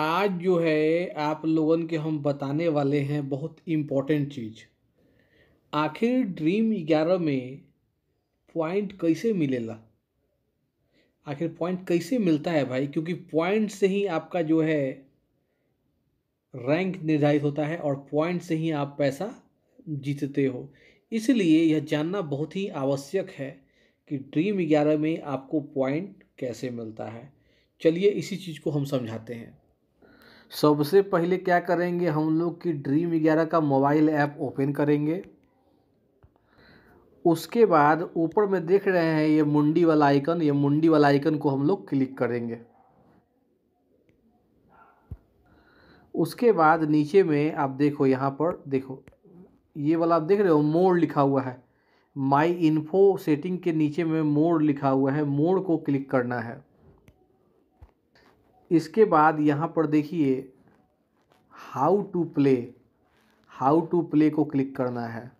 आज जो है आप लोगों के हम बताने वाले हैं बहुत इम्पोर्टेंट चीज़ आखिर ड्रीम ग्यारह में पॉइंट कैसे मिलेगा आखिर पॉइंट कैसे मिलता है भाई क्योंकि पॉइंट से ही आपका जो है रैंक निर्धारित होता है और पॉइंट से ही आप पैसा जीतते हो इसलिए यह जानना बहुत ही आवश्यक है कि ड्रीम ग्यारह में आपको पॉइंट कैसे मिलता है चलिए इसी चीज़ को हम समझाते हैं सबसे पहले क्या करेंगे हम लोग कि ड्रीम ग्यारह का मोबाइल ऐप ओपन करेंगे उसके बाद ऊपर में देख रहे हैं ये मुंडी वाला आइकन ये मुंडी वाला आइकन को हम लोग क्लिक करेंगे उसके बाद नीचे में आप देखो यहाँ पर देखो ये वाला आप देख रहे हो मोड लिखा हुआ है माई इन्फो सेटिंग के नीचे में मोड लिखा हुआ है मोड को क्लिक करना है इसके बाद यहाँ पर देखिए how to play how to play को क्लिक करना है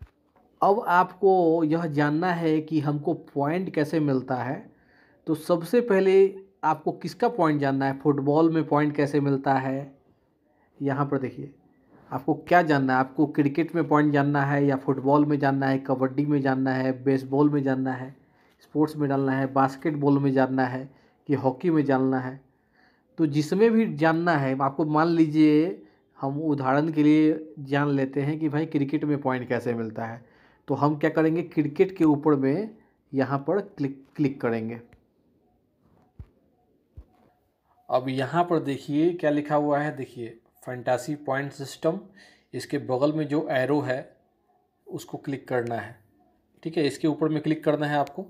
अब आपको यह जानना है कि हमको पॉइंट कैसे मिलता है तो सबसे पहले आपको किसका पॉइंट जानना है फुटबॉल में पॉइंट कैसे मिलता है यहाँ पर देखिए आपको क्या जानना है आपको क्रिकेट में पॉइंट जानना है या फुटबॉल में जानना है कबड्डी में जानना है बेसबॉल में जानना है स्पोर्ट्स में डालना है बास्केटबॉल में जानना है कि हॉकी में जानना है तो जिसमें भी जानना है आपको मान लीजिए हम उदाहरण के लिए जान लेते हैं कि भाई क्रिकेट में पॉइंट कैसे मिलता है तो हम क्या करेंगे क्रिकेट के ऊपर में यहाँ पर क्लिक क्लिक करेंगे अब यहाँ पर देखिए क्या लिखा हुआ है देखिए फैंटासी पॉइंट सिस्टम इसके बगल में जो एरो है उसको क्लिक करना है ठीक है इसके ऊपर में क्लिक करना है आपको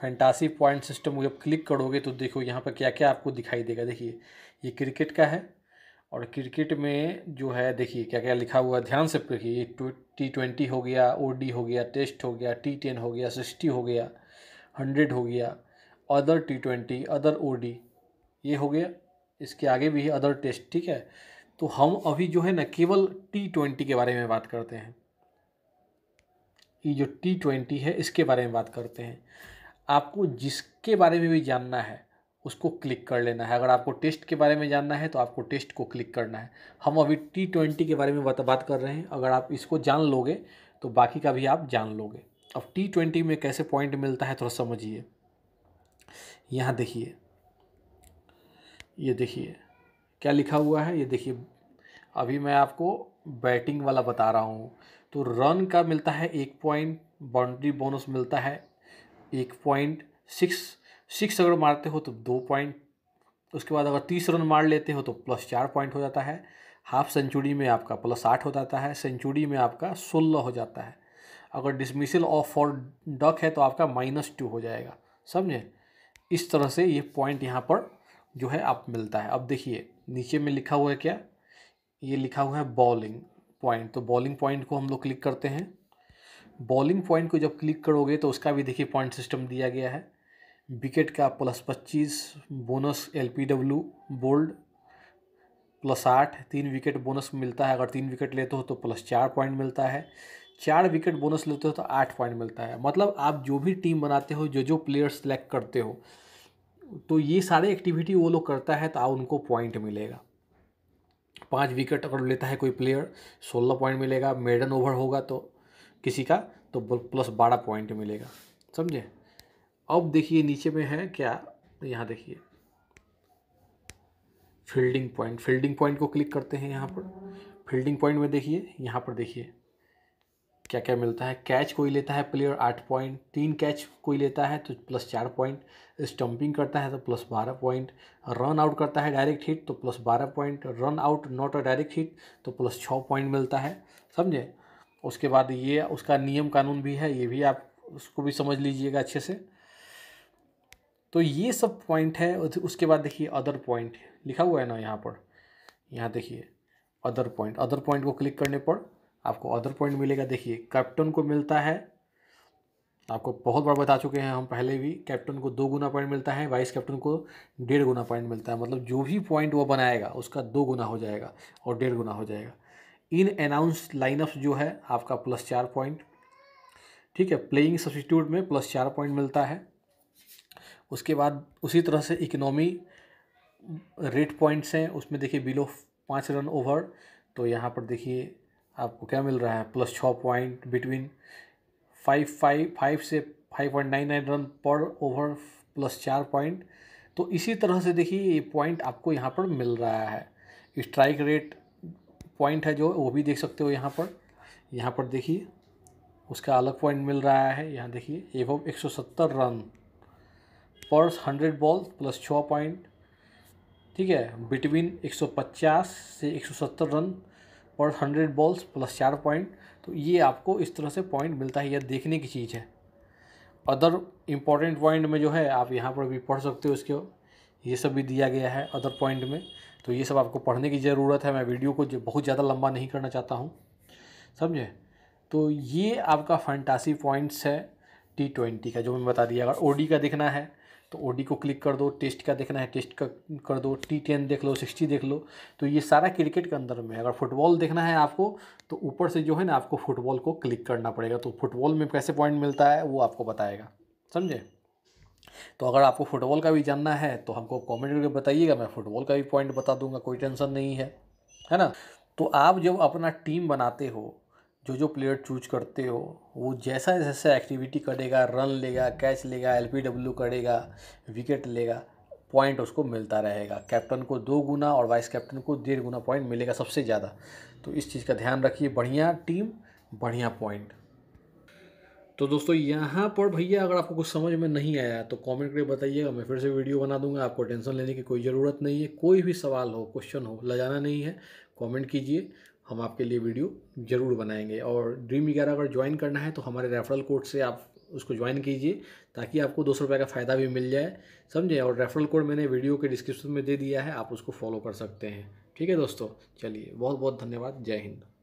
फैंटासी पॉइंट सिस्टम जब क्लिक करोगे तो देखो यहाँ पर क्या क्या आपको दिखाई देगा देखिए ये क्रिकेट का है और क्रिकेट में जो है देखिए क्या क्या लिखा हुआ ध्यान से देखिए टी ट्वेंटी हो गया ओ हो गया टेस्ट हो गया टी टेन हो गया सिक्सटी हो गया हंड्रेड हो गया अदर टी ट्वेंटी अदर ओ ये हो गया इसके आगे भी है अदर टेस्ट ठीक है तो हम अभी जो है ना केवल टी ट्वेंटी के बारे में बात करते हैं ये जो टी ट्वेंटी है इसके बारे में बात करते हैं आपको जिसके बारे में भी जानना है उसको क्लिक कर लेना है अगर आपको टेस्ट के बारे में जानना है तो आपको टेस्ट को क्लिक करना है हम अभी टी ट्वेंटी के बारे में बात बात कर रहे हैं अगर आप इसको जान लोगे तो बाकी का भी आप जान लोगे अब टी ट्वेंटी में कैसे पॉइंट मिलता है थोड़ा समझिए यहाँ देखिए ये देखिए क्या लिखा हुआ है ये देखिए अभी मैं आपको बैटिंग वाला बता रहा हूँ तो रन का मिलता है एक पॉइंट बाउंड्री बोनस मिलता है एक पॉइंट सिक्स सिक्स अगर मारते हो तो दो पॉइंट उसके बाद अगर तीस रन मार लेते हो तो प्लस चार पॉइंट हो जाता है हाफ सेंचुरी में आपका प्लस आठ हो जाता है सेंचुरी में आपका सोलह हो जाता है अगर डिसमिसल ऑफ फॉर डक है तो आपका माइनस टू हो जाएगा समझे इस तरह से ये पॉइंट यहाँ पर जो है आप मिलता है अब देखिए नीचे में लिखा हुआ है क्या ये लिखा हुआ है बॉलिंग पॉइंट तो बॉलिंग पॉइंट को हम लोग क्लिक करते हैं बॉलिंग पॉइंट को जब क्लिक करोगे तो उसका भी देखिए पॉइंट सिस्टम दिया गया है विकेट का प्लस पच्चीस bonus L B W bowled plus आठ तीन विकेट बोनस मिलता है अगर तीन विकेट लेते हो तो प्लस चार पॉइंट मिलता है चार विकेट बोनस लेते हो तो आठ पॉइंट मिलता है मतलब आप जो भी टीम बनाते हो जो जो प्लेयर सेलेक्ट करते हो तो ये सारे एक्टिविटी वो लोग करता है तो आप उनको पॉइंट मिलेगा पाँच विकेट अगर लेता है कोई प्लेयर सोलह पॉइंट मिलेगा मेडन ओवर होगा तो किसी का तो प्लस बारह पॉइंट मिलेगा समझे अब देखिए नीचे में है क्या तो यहाँ देखिए फील्डिंग पॉइंट फील्डिंग पॉइंट को क्लिक करते हैं यहाँ पर फील्डिंग पॉइंट में देखिए यहाँ पर देखिए क्या क्या मिलता है कैच कोई लेता है प्लेयर आठ पॉइंट तीन कैच कोई लेता है तो प्लस चार पॉइंट स्टम्पिंग करता है तो प्लस बारह पॉइंट रन आउट करता है डायरेक्ट हिट तो प्लस बारह point run out not a direct hit तो प्लस छः पॉइंट मिलता है समझे उसके बाद ये उसका नियम कानून भी है ये भी आप उसको भी समझ लीजिएगा अच्छे से तो ये सब पॉइंट है उसके बाद देखिए अदर पॉइंट लिखा हुआ है ना यहाँ पर यहाँ देखिए अदर पॉइंट अदर पॉइंट को क्लिक करने पर आपको अदर पॉइंट मिलेगा देखिए कैप्टन को मिलता है आपको बहुत बार बता चुके हैं हम पहले भी कैप्टन को दो गुना पॉइंट मिलता है वाइस कैप्टन को डेढ़ गुना पॉइंट मिलता है मतलब जो भी पॉइंट वो बनाएगा उसका दो गुना हो जाएगा और डेढ़ गुना हो जाएगा इन अनाउंस लाइनअप जो है आपका प्लस चार पॉइंट ठीक है प्लेइंग सब्सटीट्यूट में प्लस चार पॉइंट मिलता है उसके बाद उसी तरह से इकोनॉमी रेट पॉइंट्स हैं उसमें देखिए बिलो पाँच रन ओवर तो यहाँ पर देखिए आपको क्या मिल रहा है प्लस छः point between five five five से five point nine nine run पर ओवर प्लस चार पॉइंट तो इसी तरह से देखिए ये पॉइंट आपको यहाँ पर मिल रहा है स्ट्राइक रेट पॉइंट है जो वो भी देख सकते हो यहाँ पर यहाँ पर देखिए उसका अलग पॉइंट मिल रहा है यहाँ देखिए एव एक रन पर हंड्रेड बॉल प्लस छः पॉइंट ठीक है बिटवीन 150 से 170 रन पर हंड्रेड बॉल्स प्लस चार पॉइंट तो ये आपको इस तरह से पॉइंट मिलता है यह देखने की चीज़ है अदर इम्पॉर्टेंट पॉइंट में जो है आप यहाँ पर भी पढ़ सकते हो उसके ये सब भी दिया गया है अदर पॉइंट में तो ये सब आपको पढ़ने की ज़रूरत है मैं वीडियो को बहुत ज़्यादा लंबा नहीं करना चाहता हूँ समझे तो ये आपका फैंटासी पॉइंट्स है टी ट्वेंटी का जो मैं बता दिया अगर ओडी का देखना है तो ओडी को क्लिक कर दो टेस्ट का देखना है टेस्ट का कर दो टी टेन देख लो सिक्सटी देख लो तो ये सारा क्रिकेट के अंदर में अगर फुटबॉल देखना है आपको तो ऊपर से जो है ना आपको फुटबॉल को क्लिक करना पड़ेगा तो फुटबॉल में कैसे पॉइंट मिलता है वो आपको बताएगा समझे तो अगर आपको फ़ुटबॉल का भी जानना है तो हमको कमेंट करके बताइएगा मैं फ़ुटबॉल का भी पॉइंट बता दूंगा कोई टेंशन नहीं है है ना तो आप जब अपना टीम बनाते हो जो जो प्लेयर चूज करते हो वो जैसा जैसा एक्टिविटी करेगा रन लेगा कैच लेगा एल करेगा विकेट लेगा पॉइंट उसको मिलता रहेगा कैप्टन को दो गुना और वाइस कैप्टन को डेढ़ गुना पॉइंट मिलेगा सबसे ज़्यादा तो इस चीज़ का ध्यान रखिए बढ़िया टीम बढ़िया पॉइंट तो दोस्तों यहाँ पर भैया अगर आपको कुछ समझ में नहीं आया तो कमेंट करके बताइएगा मैं फिर से वीडियो बना दूंगा आपको टेंशन लेने की कोई ज़रूरत नहीं है कोई भी सवाल हो क्वेश्चन हो लजाना नहीं है कमेंट कीजिए हम आपके लिए वीडियो ज़रूर बनाएंगे और ड्रीम वगैरह अगर ज्वाइन करना है तो हमारे रेफरल कोड से आप उसको ज्वाइन कीजिए ताकि आपको दो सौ रुपये का फ़ायदा भी मिल जाए समझे और रेफरल कोड मैंने वीडियो के डिस्क्रिप्शन में दे दिया है आप उसको फॉलो कर सकते हैं ठीक है दोस्तों चलिए बहुत बहुत धन्यवाद जय हिंद